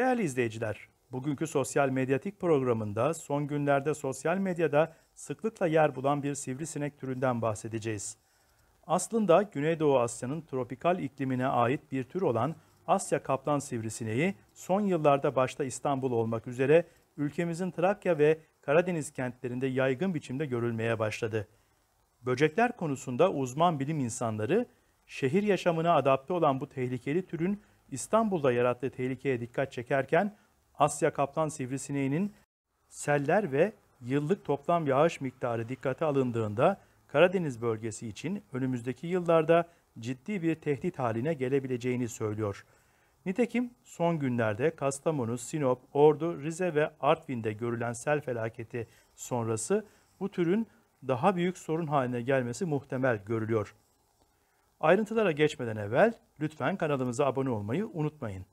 Değerli izleyiciler, bugünkü sosyal medyatik programında son günlerde sosyal medyada sıklıkla yer bulan bir sivrisinek türünden bahsedeceğiz. Aslında Güneydoğu Asya'nın tropikal iklimine ait bir tür olan Asya kaplan sivrisineği son yıllarda başta İstanbul olmak üzere ülkemizin Trakya ve Karadeniz kentlerinde yaygın biçimde görülmeye başladı. Böcekler konusunda uzman bilim insanları şehir yaşamına adapte olan bu tehlikeli türün İstanbul'da yarattığı tehlikeye dikkat çekerken Asya kaplan sivrisineğinin seller ve yıllık toplam yağış miktarı dikkate alındığında Karadeniz bölgesi için önümüzdeki yıllarda ciddi bir tehdit haline gelebileceğini söylüyor. Nitekim son günlerde Kastamonu, Sinop, Ordu, Rize ve Artvin'de görülen sel felaketi sonrası bu türün daha büyük sorun haline gelmesi muhtemel görülüyor. Ayrıntılara geçmeden evvel lütfen kanalımıza abone olmayı unutmayın.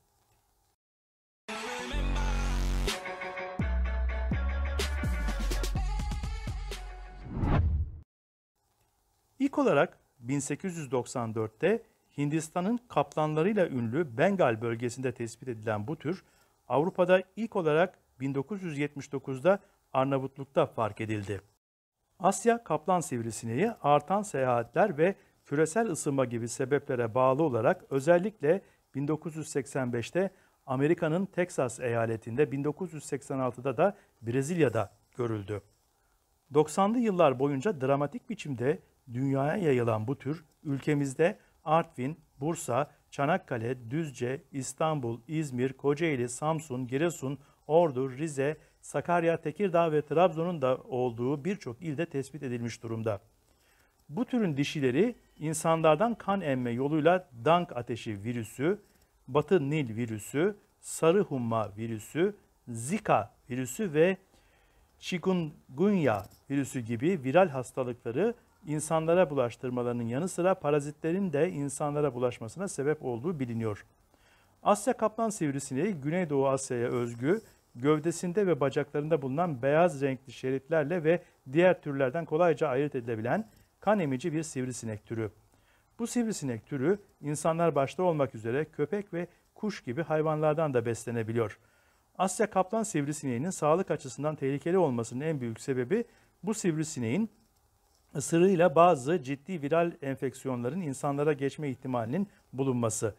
İlk olarak 1894'te Hindistan'ın kaplanlarıyla ünlü Bengal bölgesinde tespit edilen bu tür Avrupa'da ilk olarak 1979'da Arnavutluk'ta fark edildi. Asya kaplan sivrisineği artan seyahatler ve küresel ısınma gibi sebeplere bağlı olarak özellikle 1985'te Amerika'nın Teksas eyaletinde, 1986'da da Brezilya'da görüldü. 90'lı yıllar boyunca dramatik biçimde dünyaya yayılan bu tür ülkemizde Artvin, Bursa, Çanakkale, Düzce, İstanbul, İzmir, Kocaeli, Samsun, Giresun, Ordu, Rize, Sakarya, Tekirdağ ve Trabzon'un da olduğu birçok ilde tespit edilmiş durumda. Bu türün dişileri insanlardan kan emme yoluyla dank ateşi virüsü, batı nil virüsü, sarı humma virüsü, zika virüsü ve chikungunya virüsü gibi viral hastalıkları insanlara bulaştırmalarının yanı sıra parazitlerin de insanlara bulaşmasına sebep olduğu biliniyor. Asya kaplan sivrisineği Güneydoğu Asya'ya özgü, gövdesinde ve bacaklarında bulunan beyaz renkli şeritlerle ve diğer türlerden kolayca ayırt edilebilen kan emici bir sivrisinek türü. Bu sivrisinek türü insanlar başta olmak üzere köpek ve kuş gibi hayvanlardan da beslenebiliyor. Asya kaplan sivrisineğinin sağlık açısından tehlikeli olmasının en büyük sebebi bu sivrisineğin ısırığıyla bazı ciddi viral enfeksiyonların insanlara geçme ihtimalinin bulunması.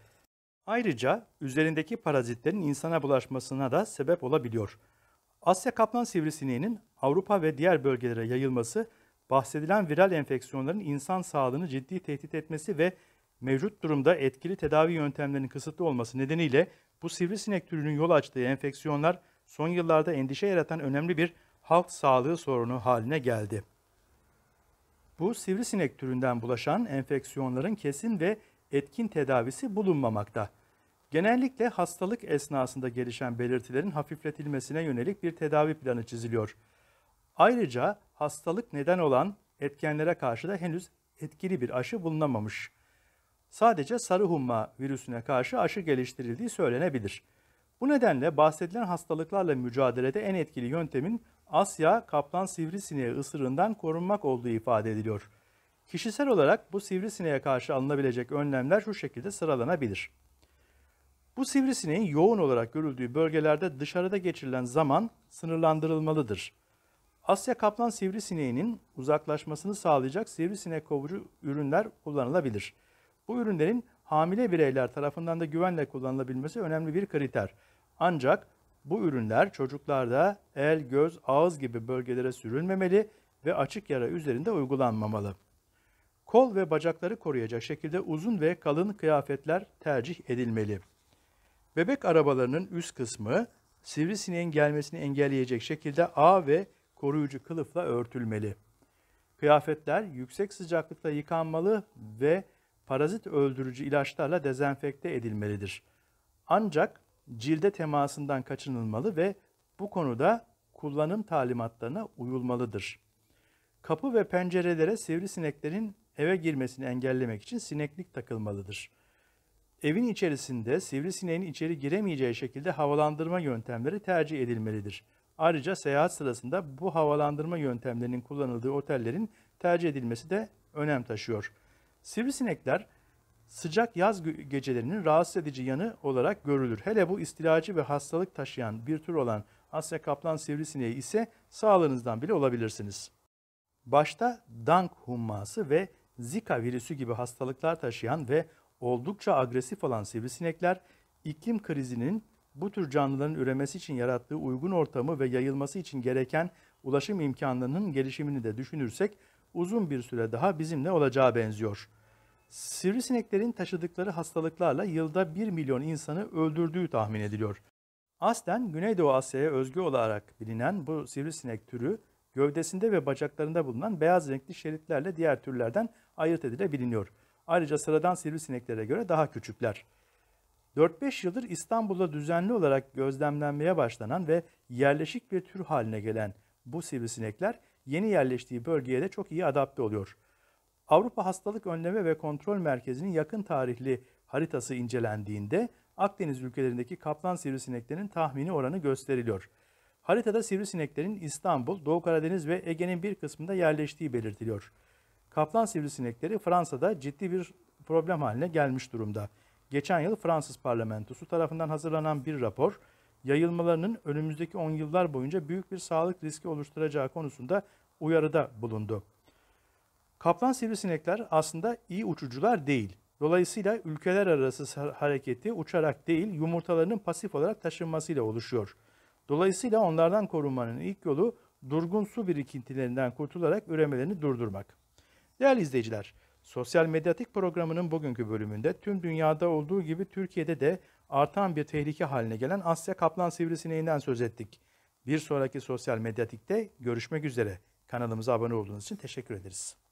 Ayrıca üzerindeki parazitlerin insana bulaşmasına da sebep olabiliyor. Asya kaplan sivrisineğinin Avrupa ve diğer bölgelere yayılması bahsedilen viral enfeksiyonların insan sağlığını ciddi tehdit etmesi ve mevcut durumda etkili tedavi yöntemlerinin kısıtlı olması nedeniyle bu sivrisinek türünün yol açtığı enfeksiyonlar son yıllarda endişe yaratan önemli bir halk sağlığı sorunu haline geldi. Bu sivrisinek türünden bulaşan enfeksiyonların kesin ve etkin tedavisi bulunmamakta. Genellikle hastalık esnasında gelişen belirtilerin hafifletilmesine yönelik bir tedavi planı çiziliyor. Ayrıca hastalık neden olan etkenlere karşı da henüz etkili bir aşı bulunamamış. Sadece sarı humma virüsüne karşı aşı geliştirildiği söylenebilir. Bu nedenle bahsedilen hastalıklarla mücadelede en etkili yöntemin Asya kaplan sivrisineği ısırından korunmak olduğu ifade ediliyor. Kişisel olarak bu sivrisineğe karşı alınabilecek önlemler şu şekilde sıralanabilir. Bu sivrisineğin yoğun olarak görüldüğü bölgelerde dışarıda geçirilen zaman sınırlandırılmalıdır. Asya kaplan sivrisineğinin uzaklaşmasını sağlayacak sivrisinek kovucu ürünler kullanılabilir. Bu ürünlerin hamile bireyler tarafından da güvenle kullanılabilmesi önemli bir kriter. Ancak bu ürünler çocuklarda el, göz, ağız gibi bölgelere sürülmemeli ve açık yara üzerinde uygulanmamalı. Kol ve bacakları koruyacak şekilde uzun ve kalın kıyafetler tercih edilmeli. Bebek arabalarının üst kısmı sivrisineğin gelmesini engelleyecek şekilde A ve koruyucu kılıfla örtülmeli. Kıyafetler yüksek sıcaklıkta yıkanmalı ve parazit öldürücü ilaçlarla dezenfekte edilmelidir. Ancak cilde temasından kaçınılmalı ve bu konuda kullanım talimatlarına uyulmalıdır. Kapı ve pencerelere sivrisineklerin eve girmesini engellemek için sineklik takılmalıdır. Evin içerisinde sivrisineğin içeri giremeyeceği şekilde havalandırma yöntemleri tercih edilmelidir.'' Ayrıca seyahat sırasında bu havalandırma yöntemlerinin kullanıldığı otellerin tercih edilmesi de önem taşıyor. Sivrisinekler sıcak yaz gecelerinin rahatsız edici yanı olarak görülür. Hele bu istilacı ve hastalık taşıyan bir tür olan Asya kaplan sivrisineği ise sağlığınızdan bile olabilirsiniz. Başta dank humması ve Zika virüsü gibi hastalıklar taşıyan ve oldukça agresif olan sivrisinekler iklim krizinin bu tür canlıların üremesi için yarattığı uygun ortamı ve yayılması için gereken ulaşım imkanlarının gelişimini de düşünürsek uzun bir süre daha bizimle olacağı benziyor. Sivrisineklerin taşıdıkları hastalıklarla yılda 1 milyon insanı öldürdüğü tahmin ediliyor. Aslen Güneydoğu Asya'ya özgü olarak bilinen bu sivrisinek türü gövdesinde ve bacaklarında bulunan beyaz renkli şeritlerle diğer türlerden ayırt edilebiliniyor. Ayrıca sıradan sivrisineklere göre daha küçükler. 4-5 yıldır İstanbul'da düzenli olarak gözlemlenmeye başlanan ve yerleşik bir tür haline gelen bu sivrisinekler yeni yerleştiği bölgeye de çok iyi adapte oluyor. Avrupa Hastalık Önleme ve Kontrol Merkezi'nin yakın tarihli haritası incelendiğinde Akdeniz ülkelerindeki kaplan sivrisineklerinin tahmini oranı gösteriliyor. Haritada sivrisineklerin İstanbul, Doğu Karadeniz ve Ege'nin bir kısmında yerleştiği belirtiliyor. Kaplan sivrisinekleri Fransa'da ciddi bir problem haline gelmiş durumda geçen yıl Fransız parlamentosu tarafından hazırlanan bir rapor, yayılmalarının önümüzdeki 10 yıllar boyunca büyük bir sağlık riski oluşturacağı konusunda uyarıda bulundu. Kaplan sivrisinekler aslında iyi uçucular değil. Dolayısıyla ülkeler arası hareketi uçarak değil yumurtalarının pasif olarak taşınmasıyla oluşuyor. Dolayısıyla onlardan korunmanın ilk yolu durgun su birikintilerinden kurtularak üremelerini durdurmak. Değerli izleyiciler, Sosyal Medyatik programının bugünkü bölümünde tüm dünyada olduğu gibi Türkiye'de de artan bir tehlike haline gelen Asya kaplan sivrisineğinden söz ettik. Bir sonraki sosyal medyatikte görüşmek üzere. Kanalımıza abone olduğunuz için teşekkür ederiz.